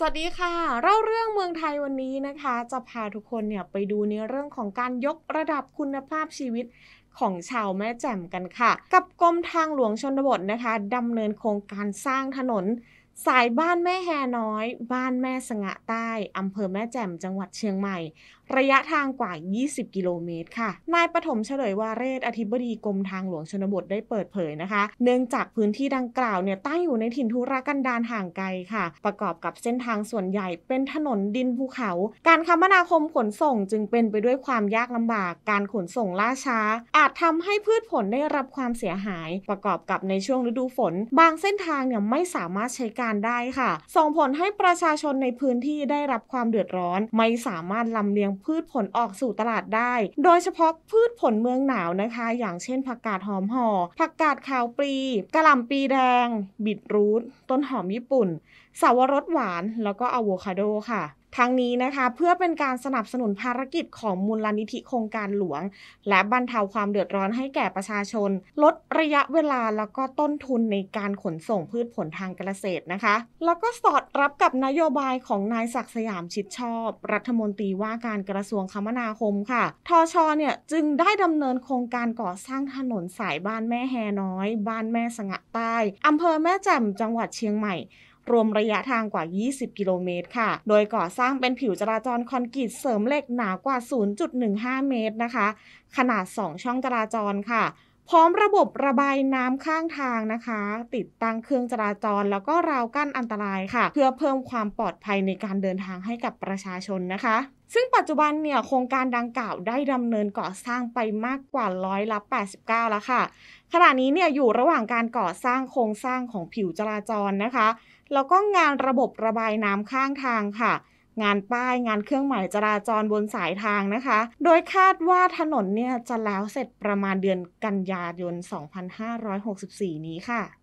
สวัสดีค่ะเล่าเรื่องเมืองไทยวันนี้นะคะ จะพาทุกคนเนี่ยไปดูในเรื่องของการยกระดับคุณภาพชีวิตของชาวแม่แจ่มกันค่ะ กับกรมทางหลวงชนบทนะคะดำเนินโครงการสร้างถนนสายบ้านแม่แฮน้อย บ้านแม่สงะใต้ อำเภอแม่แจ่มจังหวัดเชียงใหม่ ระยะทางกว่า 20 กิโลเมตรค่ะ นายปฐมเฉลยวาเรศอธิบดีกรมทางหลวงชนบทได้เปิดเผยนะคะ เนื่องจากพื้นที่ดังกล่าวเนี่ยตั้งอยู่ในถิ่นทุรกันดารห่างไกลค่ะ ประกอบกับเส้นทางส่วนใหญ่เป็นถนนดินภูเขา การคมนาคมขนส่งจึงเป็นไปด้วยความยากลำบากการขนส่งล่าช้า อาจทำให้พืชผลได้รับความเสียหาย ประกอบกับในช่วงฤดูฝน บางเส้นทางเนี่ยไม่สามารถใช้การการได้ค่ะ ส่งผลให้ประชาชนในพื้นที่ได้รับความเดือดร้อนไม่สามารถลำเลียงพืชผลออกสู่ตลาดได้ โดยเฉพาะพืชผลเมืองหนาวนะคะ อย่างเช่นผักกาดหอมห่อผักกาดขาวปลีกระหล่ำปีแดง บิดรูทต้นหอมญี่ปุ่นสาวรสหวาน แล้วก็อะโวคาโดค่ะทั้งนี้นะคะ เพื่อเป็นการสนับสนุนภารกิจของมูลลนิธิโครงการหลวง และบรรเทาความเดือดร้อนให้แก่ประชาชน ลดระยะเวลาแล้วก็ต้นทุนในการขนส่งพืชผลทางเกษตรนะคะ แล้วก็สอดรับกับนโยบายของนายศักสยามชิดชอบ รัฐมนตรีว่าการกระทรวงคมนาคมค่ะ ทชเนี่ยจึงได้ดำเนินโครงการก่อสร้างถนนสายบ้านแม่แฮน้อย บ้านแม่สงะใต้อำเภอแม่แจ่มจังหวัดเชียงใหม่รวมระยะทางกว่า 20 กิโลเมตรค่ะ โดยก่อสร้างเป็นผิวจราจรคอนกรีตเสริมเหล็กหนากว่า 0.15 เมตรนะคะ ขนาด 2 ช่องจราจรค่ะพร้อมระบบระบายน้ำข้างทางนะคะ ติดตั้งเครื่องจราจร แล้วก็ราว กั้นอันตรายค่ะ เพื่อเพิ่มความปลอดภัยในการเดินทางให้กับประชาชนนะคะ ซึ่งปัจจุบันเนี่ยโครงการดังกล่าวได้ดำเนินก่อสร้างไปมากกว่าร้อยละ89 แล้วค่ะ ขณะนี้เนี่ยอยู่ระหว่างการก่อสร้างโครงสร้างของผิวจราจรนะคะแล้วก็งานระบบระบายน้ำข้างทางค่ะงานป้ายงานเครื่องหมายจราจรบนสายทางนะคะ โดยคาดว่าถนนเนี่ย จะแล้วเสร็จประมาณเดือนกันยายน 2564 นี้ค่ะ